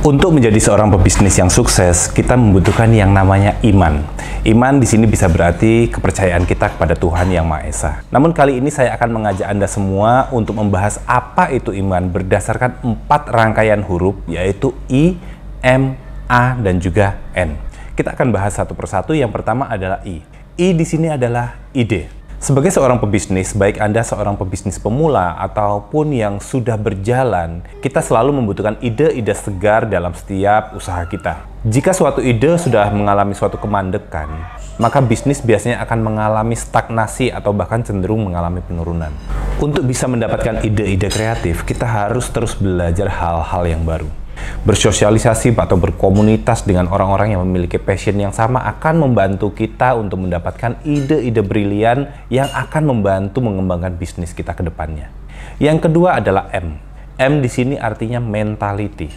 Untuk menjadi seorang pebisnis yang sukses, kita membutuhkan yang namanya iman. Iman di sini bisa berarti kepercayaan kita kepada Tuhan Yang Maha Esa. Namun kali ini saya akan mengajak Anda semua untuk membahas apa itu iman berdasarkan empat rangkaian huruf yaitu I, M, A, dan juga N. Kita akan bahas satu persatu. Yang pertama adalah I. I di sini adalah ide. Sebagai seorang pebisnis, baik Anda seorang pebisnis pemula ataupun yang sudah berjalan, kita selalu membutuhkan ide-ide segar dalam setiap usaha kita. Jika suatu ide sudah mengalami suatu kemandekan, maka bisnis biasanya akan mengalami stagnasi atau bahkan cenderung mengalami penurunan. Untuk bisa mendapatkan ide-ide kreatif, kita harus terus belajar hal-hal yang baru bersosialisasi atau berkomunitas dengan orang-orang yang memiliki passion yang sama akan membantu kita untuk mendapatkan ide-ide brilian yang akan membantu mengembangkan bisnis kita ke depannya. Yang kedua adalah M. M di sini artinya mentality.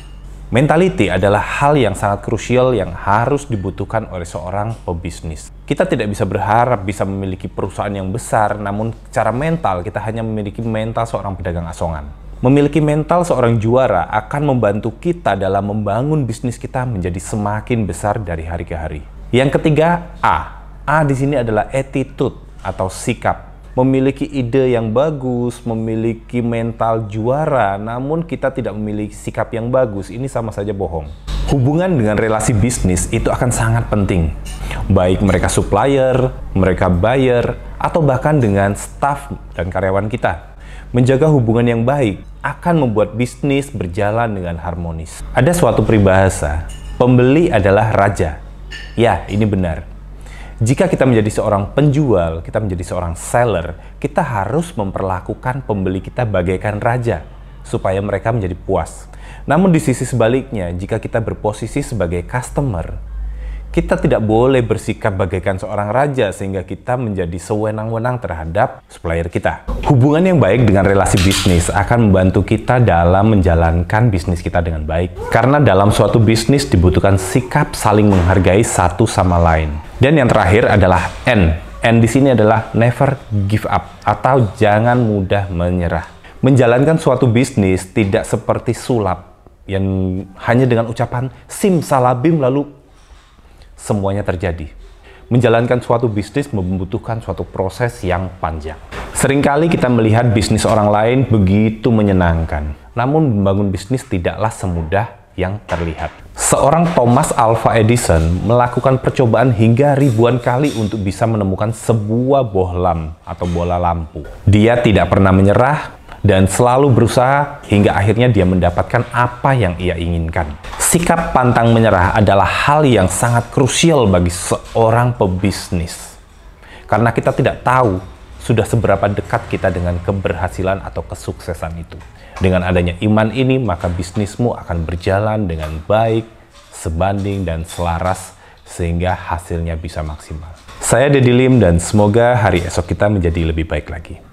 Mentality adalah hal yang sangat krusial yang harus dibutuhkan oleh seorang pebisnis. Kita tidak bisa berharap bisa memiliki perusahaan yang besar, namun secara mental kita hanya memiliki mental seorang pedagang asongan. Memiliki mental seorang juara akan membantu kita dalam membangun bisnis kita menjadi semakin besar dari hari ke hari. Yang ketiga, A. A di sini adalah attitude atau sikap memiliki ide yang bagus, memiliki mental juara, namun kita tidak memiliki sikap yang bagus, ini sama saja bohong. Hubungan dengan relasi bisnis itu akan sangat penting. Baik mereka supplier, mereka buyer, atau bahkan dengan staff dan karyawan kita. Menjaga hubungan yang baik akan membuat bisnis berjalan dengan harmonis. Ada suatu peribahasa, pembeli adalah raja. Ya, ini benar. Jika kita menjadi seorang penjual, kita menjadi seorang seller, kita harus memperlakukan pembeli kita bagaikan raja supaya mereka menjadi puas. Namun di sisi sebaliknya, jika kita berposisi sebagai customer, kita tidak boleh bersikap bagaikan seorang raja sehingga kita menjadi sewenang-wenang terhadap supplier kita. Hubungan yang baik dengan relasi bisnis akan membantu kita dalam menjalankan bisnis kita dengan baik. Karena dalam suatu bisnis dibutuhkan sikap saling menghargai satu sama lain. Dan yang terakhir adalah N. N di sini adalah never give up atau jangan mudah menyerah. Menjalankan suatu bisnis tidak seperti sulap yang hanya dengan ucapan Sim Salabim lalu semuanya terjadi. Menjalankan suatu bisnis membutuhkan suatu proses yang panjang. Seringkali kita melihat bisnis orang lain begitu menyenangkan. Namun membangun bisnis tidaklah semudah yang terlihat. Seorang Thomas Alva Edison melakukan percobaan hingga ribuan kali untuk bisa menemukan sebuah bohlam atau bola lampu. Dia tidak pernah menyerah dan selalu berusaha hingga akhirnya dia mendapatkan apa yang ia inginkan. Sikap pantang menyerah adalah hal yang sangat krusial bagi seorang pebisnis. Karena kita tidak tahu sudah seberapa dekat kita dengan keberhasilan atau kesuksesan itu. Dengan adanya iman ini, maka bisnismu akan berjalan dengan baik, sebanding, dan selaras sehingga hasilnya bisa maksimal. Saya Deddy Lim dan semoga hari esok kita menjadi lebih baik lagi.